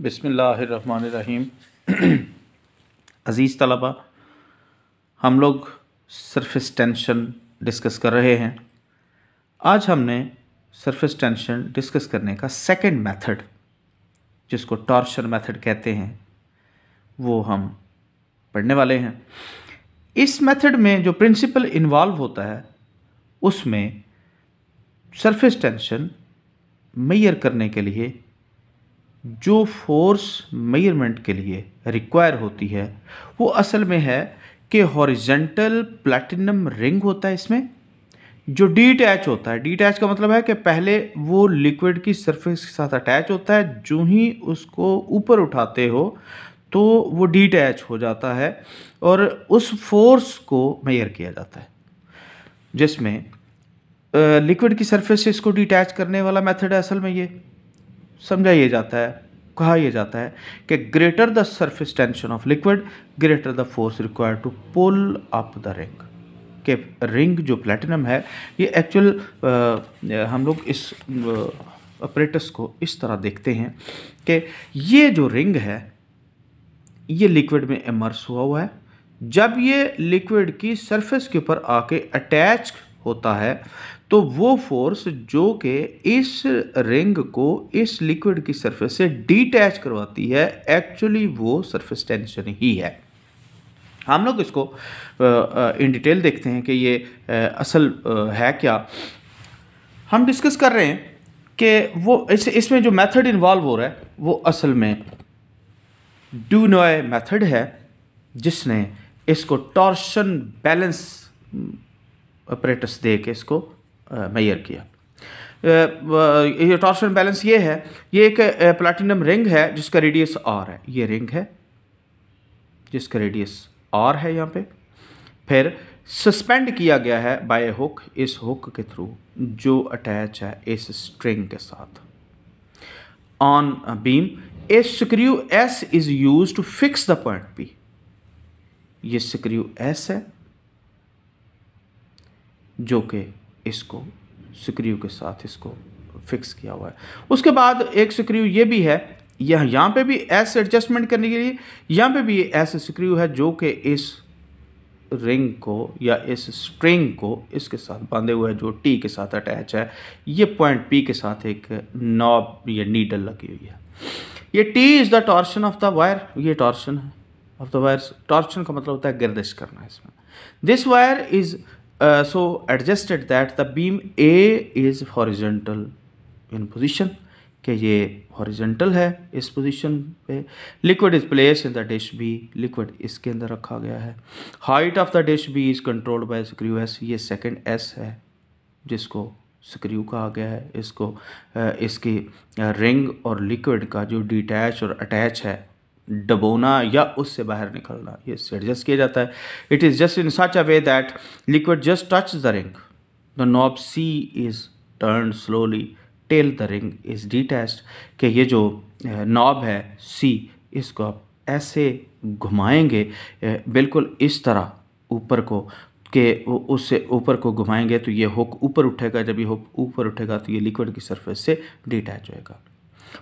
बसमीम अज़ीज़ तलबा हम लोग सरफेस टेंशन डिस्कस कर रहे हैं आज हमने सरफेस टेंशन डिस्कस करने का सेकंड मेथड जिसको टॉर्चर मेथड कहते हैं वो हम पढ़ने वाले हैं इस मेथड में जो प्रिंसिपल इन्वॉल्व होता है उसमें सरफेस टेंशन मैयर करने के लिए जो फोर्स मेजरमेंट के लिए रिक्वायर होती है वो असल में है कि हॉरिजेंटल प्लैटिनम रिंग होता है इसमें जो डी अटैच होता है डीटैच का मतलब है कि पहले वो लिक्विड की सरफेस के साथ अटैच होता है जो ही उसको ऊपर उठाते हो तो वो डीटैच हो जाता है और उस फोर्स को मेयर किया जाता है जिसमें लिक्विड की सरफेस से इसको डिटैच करने वाला मेथड है असल में ये समझा यह जाता है कहा यह जाता है कि greater the surface tension of liquid greater the force require to pull up the ring के रिंग जो प्लेटिनम है ये एक्चुअल हम लोग इस ऑपरेटस को इस तरह देखते हैं कि ये जो रिंग है ये लिक्विड में इमर्स हुआ हुआ है जब ये लिक्विड की सरफेस के ऊपर आके अटैच होता है तो वो फोर्स जो कि इस रिंग को इस लिक्विड की सरफेस से डिटैच करवाती है एक्चुअली वो सरफेस टेंशन ही है हम लोग इसको इन डिटेल देखते हैं कि ये असल है क्या हम डिस्कस कर रहे हैं कि वो इस इसमें जो मेथड इन्वॉल्व हो रहा है वो असल में डू नॉय मेथड है जिसने इसको टॉर्शन बैलेंस ऑपरेटस दे के इसको मैयर किया ये टॉर्शन बैलेंस ये है ये एक प्लैटिनम रिंग है जिसका रेडियस आर है ये रिंग है जिसका रेडियस आर है यहाँ पे फिर सस्पेंड किया गया है बाय हुक इस हुक के थ्रू जो अटैच है इस स्ट्रिंग के साथ on beam A screw S is use to fix the point P ये स्क्रू एस है जो कि इसको सिक्रियो के साथ इसको फिक्स किया हुआ है उसके बाद एक सिक्रियो ये भी है यह यहाँ पे भी एस एडजस्टमेंट करने के लिए यहाँ पे भी एस सिक्रियो है जो कि इस रिंग को या इस स्ट्रिंग को इसके साथ बांधे हुए है जो टी के साथ अटैच है ये पॉइंट पी के साथ एक नॉब या नीडल लगी हुई है ये T is the torsion of the wire ये टॉर्शन है ऑफ द वायर टॉर्शन का मतलब होता है गर्दिश करना इसमें this wire is so adjusted that the beam A is horizontal in position position कि ये हॉरिजेंटल है इस पोजिशन पे liquid is place in the dish B liquid इसके अंदर रखा गया है height of the dish B is controlled by screw S ये सेकेंड एस है जिसको स्क्रू कहा गया है इसको uh, इसकी रिंग uh, और लिक्विड का जो डिटैच और अटैच है डबोना या उससे बाहर निकलना ये इससे एडजस्ट किया जाता है it is just in such a way that liquid just touch the ring the knob C is turn slowly till the ring is detached कि ये जो नॉब है सी इसको आप ऐसे घुमाएंगे बिल्कुल इस तरह ऊपर को के उससे ऊपर को घुमाएंगे तो ये हुक ऊपर उठेगा जब ये हुक ऊपर उठेगा तो ये लिक्विड की सरफेस से डिटैच होएगा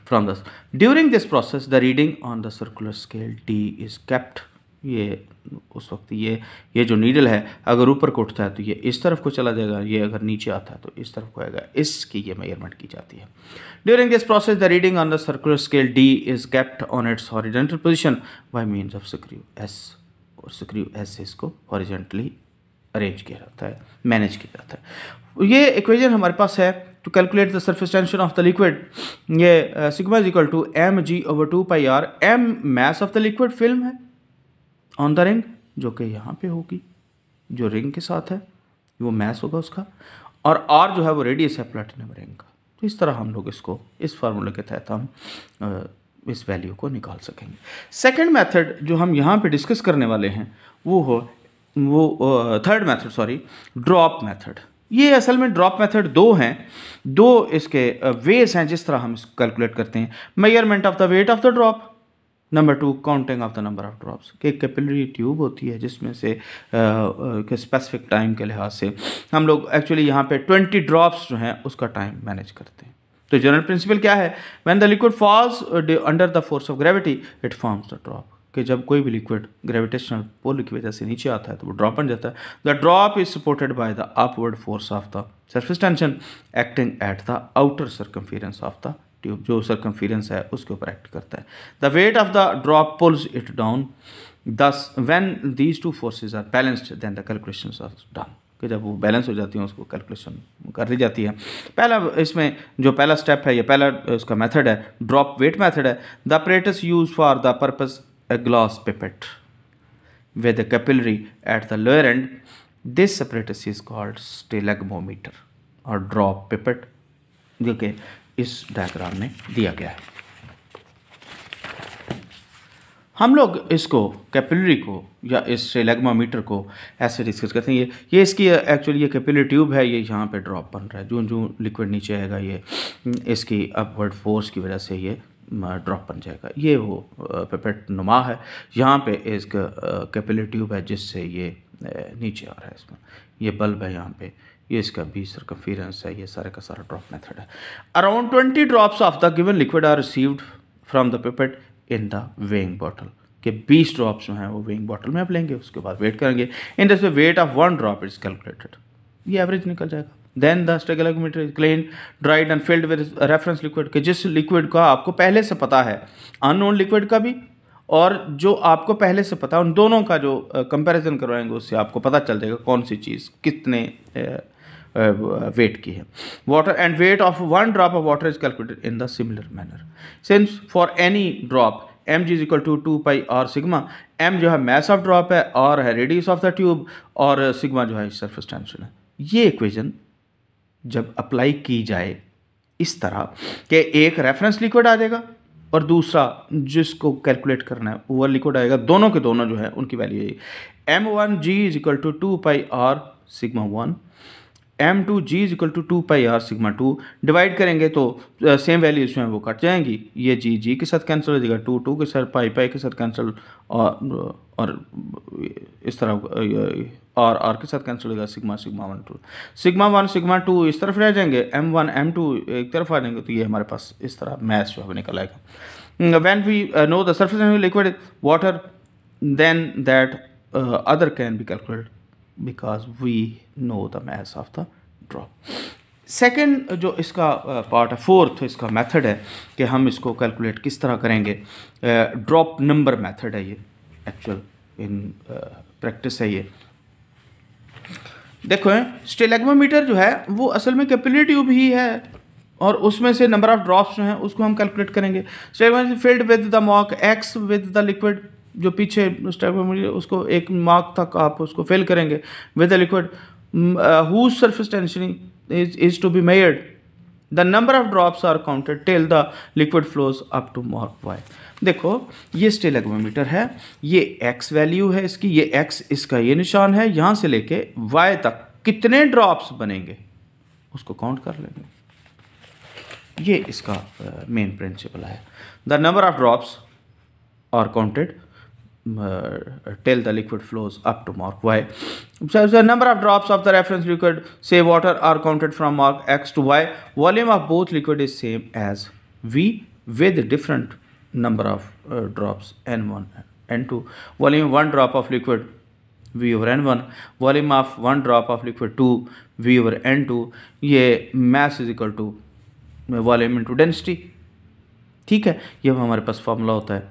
from this during this process the reading on the circular scale D is kept ये उस वक्त ये ये जो नीडल है अगर ऊपर को उठता है तो ये इस तरफ को चला जाएगा ये अगर नीचे आता है तो इस तरफ को आएगा इसकी ये मेयरमेंट की जाती है during this process the reading on the circular scale D is kept on its horizontal position by means of screw S और स्क्रू एस से इसको हॉरिजेंटली अरेंज किया जाता है मैनेज किया जाता है ये इक्वेजन हमारे पास है to calculate the surface tension of the liquid ये uh, sigma is equal to M G over two pi R M mass of the liquid film है ऑन द रिंग जो कि यहाँ पे होगी जो रिंग के साथ है वो मैस होगा उसका और आर जो है वो रेडियस है प्लेटिनम रिंग का तो इस तरह हम लोग इसको इस फार्मूले के तहत हम uh, इस वैल्यू को निकाल सकेंगे सेकेंड मैथड जो हम यहाँ पर डिस्कस करने वाले हैं वो हो वो third method sorry drop method ये असल में ड्रॉप मेथड दो हैं दो इसके वेज हैं जिस तरह हम इसको कैलकुलेट करते हैं measurement of the weight of the drop number two counting of the number of drops के कैपिलरी ट्यूब होती है जिसमें से स्पेसिफिक टाइम के लिहाज से हम लोग एक्चुअली यहाँ पे ट्वेंटी ड्रॉप्स जो हैं उसका टाइम मैनेज करते हैं तो जनरल प्रिंसिपल क्या है when the liquid falls under the force of gravity it forms the drop कि जब कोई भी लिक्विड ग्रेविटेशनल पुल की वजह से नीचे आता है तो वो ड्रॉप बन जाता है the drop is supported by the upward force of the surface tension acting at the outer circumference of the tube जो सर्कमफेरेंस है उसके ऊपर एक्ट करता है the weight of the drop pulls it down thus when these two forces are balanced then the calculation are done कि जब वो balance हो जाती है उसको कैलकुलेशन कर दी जाती है पहला इसमें जो पहला स्टेप है या पहला उसका मेथड है ड्रॉप वेट मेथड है the apparatus use for the purpose a glass pipette with a capillary at the lower end this apparatus is called stalagmometer और ड्रॉप pipette जो कि इस डायग्राम में दिया गया है हम लोग इसको कैपिलरी को या इस सेलेग्मामीटर को ऐसे डिस्कस करते हैं ये ये इसकी एक्चुअली ये कैपिलरी ट्यूब है ये यहाँ पे ड्रॉप बन रहा है जो जो लिक्विड नीचे आएगा ये इसकी अपवर्ड फोर्स की वजह से ये ड्रॉप बन जाएगा ये वो पेपेट नुमा है यहाँ पे इसका कैपिलर ट्यूब है जिससे ये नीचे आ रहा है इसमें ये बल्ब है यहाँ पे ये इसका भी सरकमफेरेंस है ये सारे का सारा ड्रॉप मेथड है around twenty drops of the given liquid are received from the pipette in the weighing bottle के बीस ड्रॉप्स जो हैं वो वेइंग बॉटल में आप लेंगे उसके बाद वेट करेंगे in this weight of one drop is calculated ये एवरेज निकल जाएगा then the stalagmometer is clean dried and filled with reference liquid के जिस लिक्विड का आपको पहले से पता है अननोन लिक्विड का भी और जो आपको पहले से पता है उन दोनों का जो कंपैरिजन करवाएंगे उससे आपको पता चल जाएगा कौन सी चीज़ कितने वेट की है water and weight of one drop of water is calculated in the similar manner since for any drop M G is equal to two pi R sigma M जो है मैस ऑफ ड्रॉप है R है radius of the tube और sigma जो है surface tension है ये equation जब अप्लाई की जाए इस तरह कि एक रेफरेंस लिक्विड आ जाएगा और दूसरा जिसको कैलकुलेट करना है वह लिक्विड आएगा दोनों के दोनों जो है उनकी वैल्यू आएगी M one G is equal to two pi R sigma one M two G is equal to two pi R sigma two divide करेंगे तो सेम वैल्यूज इसमें वो कट जाएंगी ये जी जी के साथ कैंसिल हो जाएगा टू टू के साथ पाई पाई के साथ कैंसिल और और इस तरह आर आर के साथ कैंसिल हो जाएगा sigma sigma one two sigma one sigma two इस तरफ रह जाएंगे एम वन एम टू एक तरफ आ जाएंगे तो ये हमारे पास इस तरह मैथ जो है निकल आएगा when we know the surface liquid water then that other can be calculate because we know the mass of the drop second जो इसका पार्ट है फोर्थ इसका मेथड है कि हम इसको कैलकुलेट किस तरह करेंगे ड्रॉप नंबर मेथड है ये एक्चुअल इन प्रैक्टिस है ये देखो स्टेलेगमोमीटर जो है वो असल में कैपिलिटी ट्यूब ही है और उसमें से नंबर ऑफ ड्रॉप्स जो हैं उसको हम कैलकुलेट करेंगे stalagmometer filled with the mark X with the liquid जो पीछे उस टाइप मुझे उसको एक मार्क तक आप उसको फेल करेंगे with a liquid whose surface tension is is to be measured the number of drops are counted till the liquid flows up to mark Y देखो ये स्टेलेगोमीटर है ये एक्स वैल्यू है इसकी ये एक्स इसका ये निशान है यहाँ से लेके वाई तक कितने ड्रॉप्स बनेंगे उसको काउंट कर लेंगे ये इसका मेन uh, प्रिंसिपल है the number of drops are counted Uh, till the liquid flows up to mark y. So, the number of drops of the reference liquid, say water, are counted from mark x to y. Volume of both liquid is same as V with different number of uh, drops n1 and n2. Volume one drop of liquid V over n1, volume of one drop of liquid 2 V over n2. ये mass is equal to volume into density. ठीक है ये हमारे पास formula होता है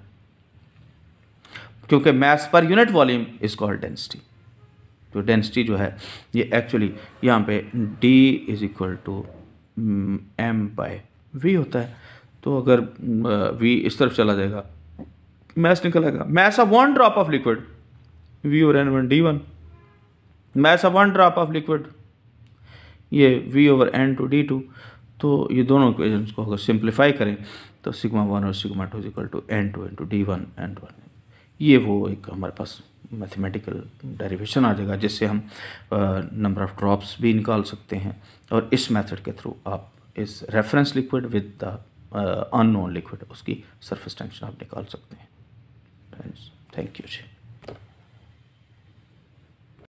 क्योंकि mass per unit volume is called density तो density जो है ये एक्चुअली यहाँ पे d is equal to M by V होता है तो अगर mm, v इस तरफ चला जाएगा मैस निकल आएगा mass of one drop of liquid V over N one D one mass of one drop of liquid ये V over N two D two तो ये दोनों इक्वेशंस को अगर सिंप्लीफाई करें तो सिग्मा वन और sigma two is equal to N two N two D one N one ये वो एक हमारे पास मैथमेटिकल डेरिवेशन आ जाएगा जिससे हम नंबर ऑफ़ ड्रॉप्स भी निकाल सकते हैं और इस मेथड के थ्रू आप इस reference liquid with the unknown liquid उसकी सरफेस टेंशन आप निकाल सकते हैं थैंक यू जी